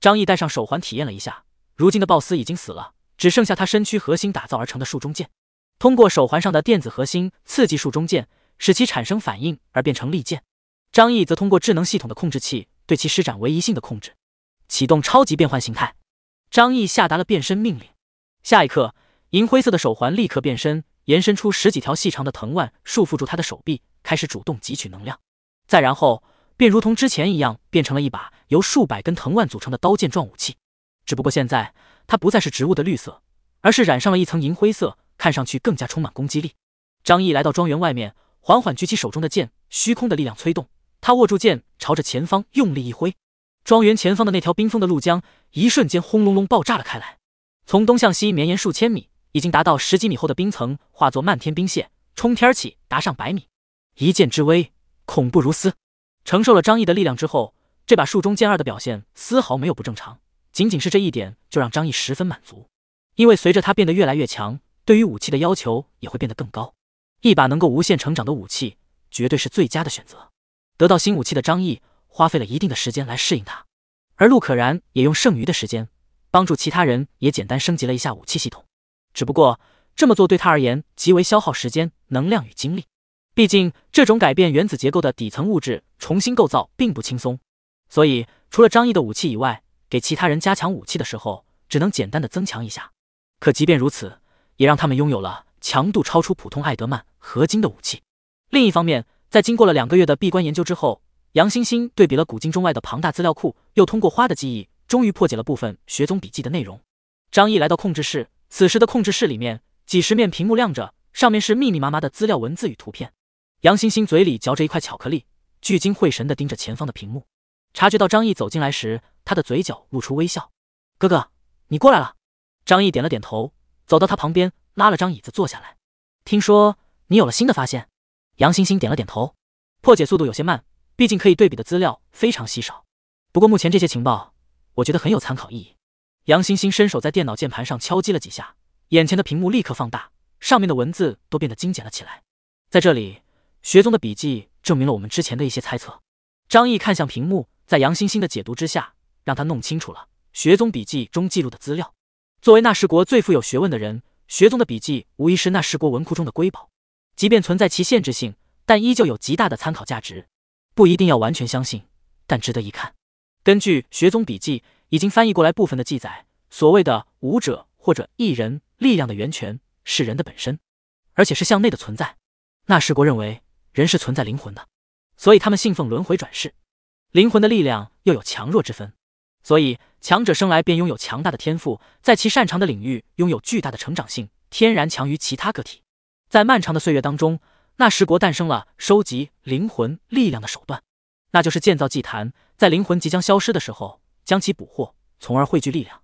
张毅戴上手环，体验了一下。如今的鲍斯已经死了，只剩下他身躯核心打造而成的树中剑。通过手环上的电子核心刺激树中剑，使其产生反应而变成利剑。张毅则通过智能系统的控制器对其施展唯一性的控制，启动超级变换形态。张毅下达了变身命令，下一刻，银灰色的手环立刻变身，延伸出十几条细长的藤蔓束缚住他的手臂，开始主动汲取能量。再然后。便如同之前一样，变成了一把由数百根藤蔓组成的刀剑状武器，只不过现在它不再是植物的绿色，而是染上了一层银灰色，看上去更加充满攻击力。张毅来到庄园外面，缓缓举起手中的剑，虚空的力量催动，他握住剑，朝着前方用力一挥。庄园前方的那条冰封的路江，一瞬间轰隆隆爆炸了开来，从东向西绵延数千米，已经达到十几米厚的冰层化作漫天冰屑冲天起，达上百米。一剑之威，恐怖如斯。承受了张毅的力量之后，这把术中剑二的表现丝毫没有不正常，仅仅是这一点就让张毅十分满足。因为随着他变得越来越强，对于武器的要求也会变得更高。一把能够无限成长的武器，绝对是最佳的选择。得到新武器的张毅花费了一定的时间来适应它，而陆可然也用剩余的时间帮助其他人也简单升级了一下武器系统。只不过这么做对他而言极为消耗时间、能量与精力。毕竟，这种改变原子结构的底层物质重新构造并不轻松，所以除了张毅的武器以外，给其他人加强武器的时候，只能简单的增强一下。可即便如此，也让他们拥有了强度超出普通艾德曼合金的武器。另一方面，在经过了两个月的闭关研究之后，杨欣欣对比了古今中外的庞大资料库，又通过花的记忆，终于破解了部分学宗笔记的内容。张毅来到控制室，此时的控制室里面几十面屏幕亮着，上面是密密麻麻的资料文字与图片。杨欣欣嘴里嚼着一块巧克力，聚精会神地盯着前方的屏幕。察觉到张毅走进来时，她的嘴角露出微笑。哥哥，你过来了。张毅点了点头，走到他旁边，拉了张椅子坐下来。听说你有了新的发现？杨欣欣点了点头。破解速度有些慢，毕竟可以对比的资料非常稀少。不过目前这些情报，我觉得很有参考意义。杨欣欣伸手在电脑键盘上敲击了几下，眼前的屏幕立刻放大，上面的文字都变得精简了起来。在这里。学宗的笔记证明了我们之前的一些猜测。张毅看向屏幕，在杨欣欣的解读之下，让他弄清楚了学宗笔记中记录的资料。作为那十国最富有学问的人，学宗的笔记无疑是那十国文库中的瑰宝。即便存在其限制性，但依旧有极大的参考价值。不一定要完全相信，但值得一看。根据学宗笔记已经翻译过来部分的记载，所谓的武者或者异人力量的源泉是人的本身，而且是向内的存在。那时国认为。人是存在灵魂的，所以他们信奉轮回转世，灵魂的力量又有强弱之分，所以强者生来便拥有强大的天赋，在其擅长的领域拥有巨大的成长性，天然强于其他个体。在漫长的岁月当中，纳什国诞生了收集灵魂力量的手段，那就是建造祭坛，在灵魂即将消失的时候将其捕获，从而汇聚力量。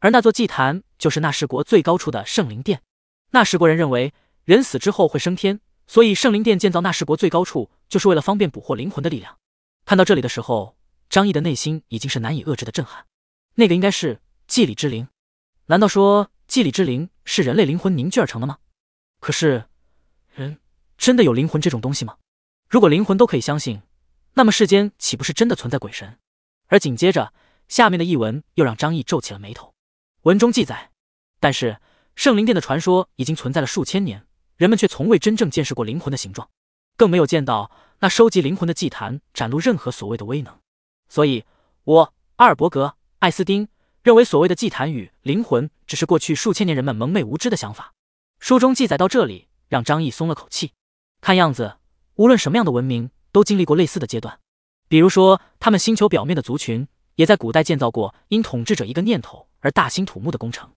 而那座祭坛就是纳什国最高处的圣灵殿。纳什国人认为，人死之后会升天。所以，圣灵殿建造纳什国最高处，就是为了方便捕获灵魂的力量。看到这里的时候，张毅的内心已经是难以遏制的震撼。那个应该是祭礼之灵，难道说祭礼之灵是人类灵魂凝聚而成的吗？可是，人真的有灵魂这种东西吗？如果灵魂都可以相信，那么世间岂不是真的存在鬼神？而紧接着下面的译文又让张毅皱起了眉头。文中记载，但是圣灵殿的传说已经存在了数千年。人们却从未真正见识过灵魂的形状，更没有见到那收集灵魂的祭坛展露任何所谓的威能。所以，我阿尔伯格·艾斯丁认为，所谓的祭坛与灵魂只是过去数千年人们蒙昧无知的想法。书中记载到这里，让张毅松了口气。看样子，无论什么样的文明都经历过类似的阶段。比如说，他们星球表面的族群也在古代建造过因统治者一个念头而大兴土木的工程。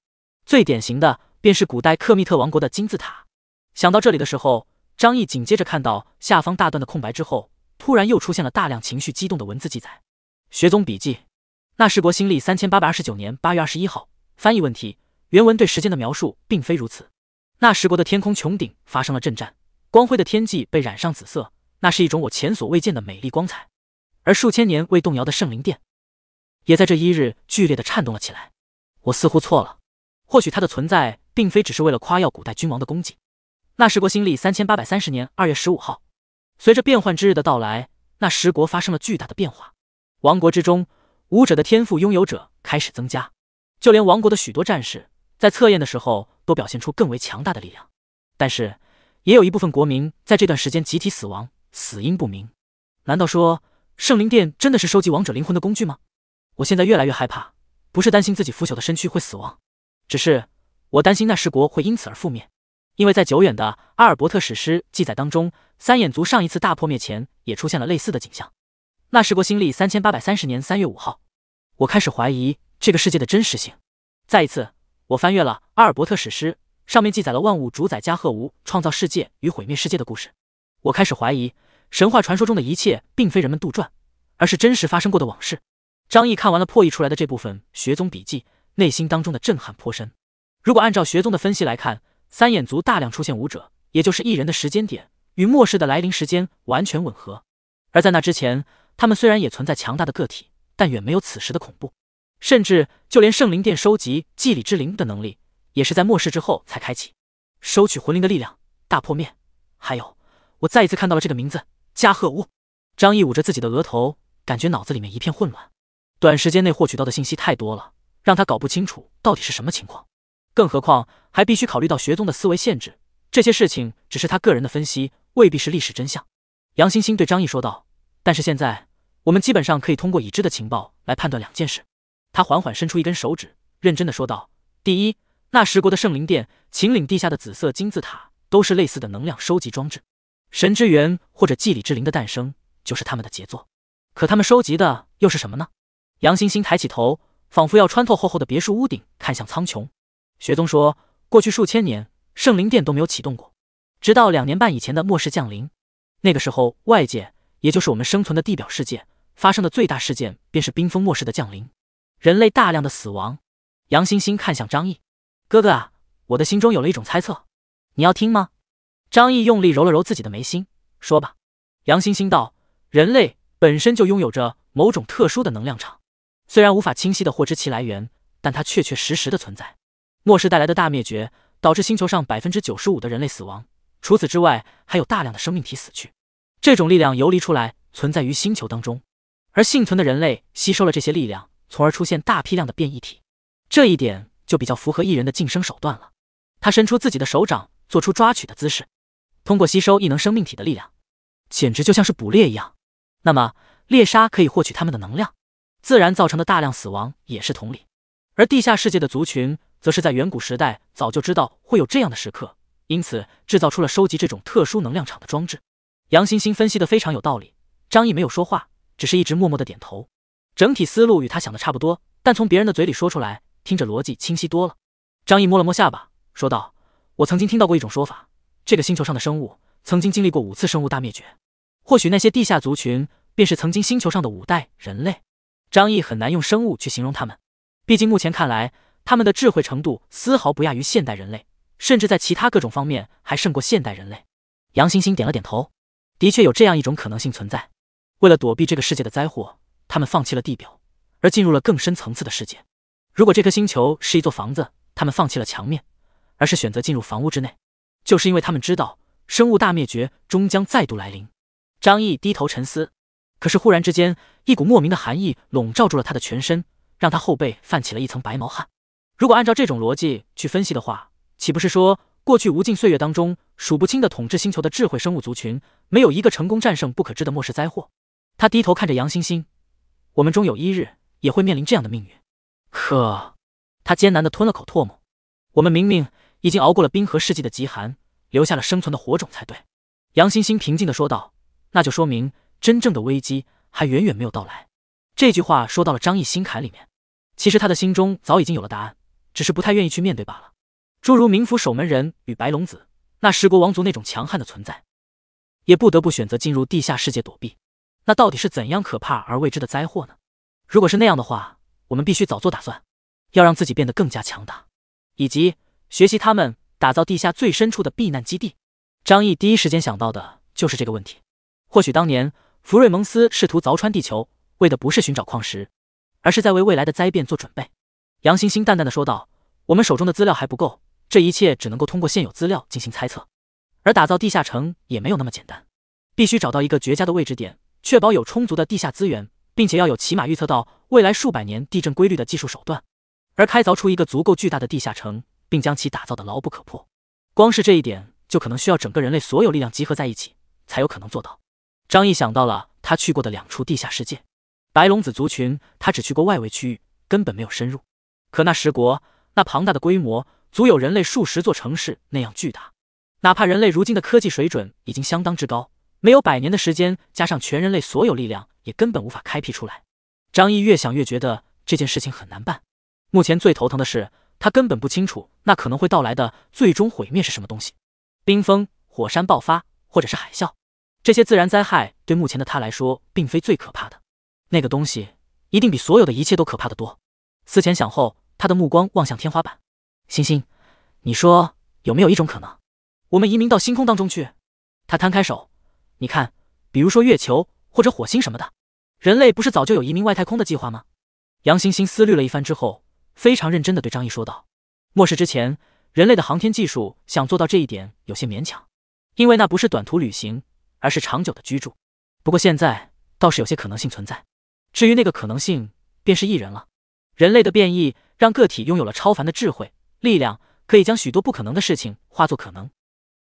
最典型的便是古代克密特王国的金字塔。想到这里的时候，张毅紧接着看到下方大段的空白之后，突然又出现了大量情绪激动的文字记载。学宗笔记，那时国新历三千八百二十九年八月二十一号。翻译问题：原文对时间的描述并非如此。那时国的天空穹顶发生了震颤，光辉的天际被染上紫色，那是一种我前所未见的美丽光彩。而数千年未动摇的圣灵殿，也在这一日剧烈的颤动了起来。我似乎错了，或许它的存在并非只是为了夸耀古代君王的功绩。那时国新历三千八百三十年二月十五号，随着变幻之日的到来，那时国发生了巨大的变化。王国之中，武者的天赋拥有者开始增加，就连王国的许多战士在测验的时候都表现出更为强大的力量。但是，也有一部分国民在这段时间集体死亡，死因不明。难道说圣灵殿真的是收集王者灵魂的工具吗？我现在越来越害怕，不是担心自己腐朽的身躯会死亡，只是我担心那时国会因此而覆灭。因为在久远的阿尔伯特史诗记载当中，三眼族上一次大破灭前也出现了类似的景象。那时国新历三千八百三十年三月五号，我开始怀疑这个世界的真实性。再一次，我翻阅了阿尔伯特史诗，上面记载了万物主宰加贺无创造世界与毁灭世界的故事。我开始怀疑神话传说中的一切并非人们杜撰，而是真实发生过的往事。张毅看完了破译出来的这部分学宗笔记，内心当中的震撼颇深。如果按照学宗的分析来看。三眼族大量出现武者，也就是一人的时间点，与末世的来临时间完全吻合。而在那之前，他们虽然也存在强大的个体，但远没有此时的恐怖。甚至就连圣灵殿收集祭礼之灵的能力，也是在末世之后才开启，收取魂灵的力量。大破灭。还有，我再一次看到了这个名字——加贺乌。张毅捂着自己的额头，感觉脑子里面一片混乱。短时间内获取到的信息太多了，让他搞不清楚到底是什么情况。更何况，还必须考虑到学宗的思维限制。这些事情只是他个人的分析，未必是历史真相。杨欣欣对张毅说道：“但是现在，我们基本上可以通过已知的情报来判断两件事。”他缓缓伸出一根手指，认真的说道：“第一，那十国的圣灵殿、秦岭地下的紫色金字塔，都是类似的能量收集装置。神之源或者祭礼之灵的诞生，就是他们的杰作。可他们收集的又是什么呢？”杨欣欣抬起头，仿佛要穿透厚厚的别墅屋顶，看向苍穹。学宗说：“过去数千年，圣灵殿都没有启动过，直到两年半以前的末世降临。那个时候，外界，也就是我们生存的地表世界，发生的最大事件便是冰封末世的降临，人类大量的死亡。”杨欣欣看向张毅：“哥哥啊，我的心中有了一种猜测，你要听吗？”张毅用力揉了揉自己的眉心，说：“吧。”杨欣欣道：“人类本身就拥有着某种特殊的能量场，虽然无法清晰的获知其来源，但它确确实实的存在。”末世带来的大灭绝，导致星球上百分之九十五的人类死亡。除此之外，还有大量的生命体死去。这种力量游离出来，存在于星球当中，而幸存的人类吸收了这些力量，从而出现大批量的变异体。这一点就比较符合异人的晋升手段了。他伸出自己的手掌，做出抓取的姿势，通过吸收异能生命体的力量，简直就像是捕猎一样。那么猎杀可以获取他们的能量，自然造成的大量死亡也是同理。而地下世界的族群。则是在远古时代早就知道会有这样的时刻，因此制造出了收集这种特殊能量场的装置。杨欣欣分析的非常有道理，张毅没有说话，只是一直默默的点头。整体思路与他想的差不多，但从别人的嘴里说出来，听着逻辑清晰多了。张毅摸了摸下巴，说道：“我曾经听到过一种说法，这个星球上的生物曾经经历过五次生物大灭绝，或许那些地下族群便是曾经星球上的五代人类。”张毅很难用生物去形容他们，毕竟目前看来。他们的智慧程度丝毫不亚于现代人类，甚至在其他各种方面还胜过现代人类。杨欣欣点了点头，的确有这样一种可能性存在。为了躲避这个世界的灾祸，他们放弃了地表，而进入了更深层次的世界。如果这颗星球是一座房子，他们放弃了墙面，而是选择进入房屋之内，就是因为他们知道生物大灭绝终将再度来临。张毅低头沉思，可是忽然之间，一股莫名的寒意笼罩住了他的全身，让他后背泛起了一层白毛汗。如果按照这种逻辑去分析的话，岂不是说过去无尽岁月当中数不清的统治星球的智慧生物族群，没有一个成功战胜不可知的末世灾祸？他低头看着杨欣欣，我们终有一日也会面临这样的命运。可，他艰难地吞了口唾沫。我们明明已经熬过了冰河世纪的极寒，留下了生存的火种才对。杨欣欣平静地说道：“那就说明真正的危机还远远没有到来。”这句话说到了张毅心坎里面。其实他的心中早已经有了答案。只是不太愿意去面对罢了。诸如冥府守门人与白龙子，那十国王族那种强悍的存在，也不得不选择进入地下世界躲避。那到底是怎样可怕而未知的灾祸呢？如果是那样的话，我们必须早做打算，要让自己变得更加强大，以及学习他们打造地下最深处的避难基地。张毅第一时间想到的就是这个问题。或许当年福瑞蒙斯试图凿穿地球，为的不是寻找矿石，而是在为未来的灾变做准备。杨欣欣淡淡的说道：“我们手中的资料还不够，这一切只能够通过现有资料进行猜测。而打造地下城也没有那么简单，必须找到一个绝佳的位置点，确保有充足的地下资源，并且要有起码预测到未来数百年地震规律的技术手段。而开凿出一个足够巨大的地下城，并将其打造的牢不可破，光是这一点就可能需要整个人类所有力量集合在一起，才有可能做到。”张毅想到了他去过的两处地下世界，白龙子族群，他只去过外围区域，根本没有深入。可那十国那庞大的规模，足有人类数十座城市那样巨大。哪怕人类如今的科技水准已经相当之高，没有百年的时间加上全人类所有力量，也根本无法开辟出来。张毅越想越觉得这件事情很难办。目前最头疼的是，他根本不清楚那可能会到来的最终毁灭是什么东西。冰封、火山爆发，或者是海啸，这些自然灾害对目前的他来说，并非最可怕的。那个东西一定比所有的一切都可怕的多。思前想后。他的目光望向天花板，星星，你说有没有一种可能，我们移民到星空当中去？他摊开手，你看，比如说月球或者火星什么的，人类不是早就有移民外太空的计划吗？杨星星思虑了一番之后，非常认真地对张毅说道：“末世之前，人类的航天技术想做到这一点有些勉强，因为那不是短途旅行，而是长久的居住。不过现在倒是有些可能性存在。至于那个可能性，便是异人了，人类的变异。”让个体拥有了超凡的智慧、力量，可以将许多不可能的事情化作可能。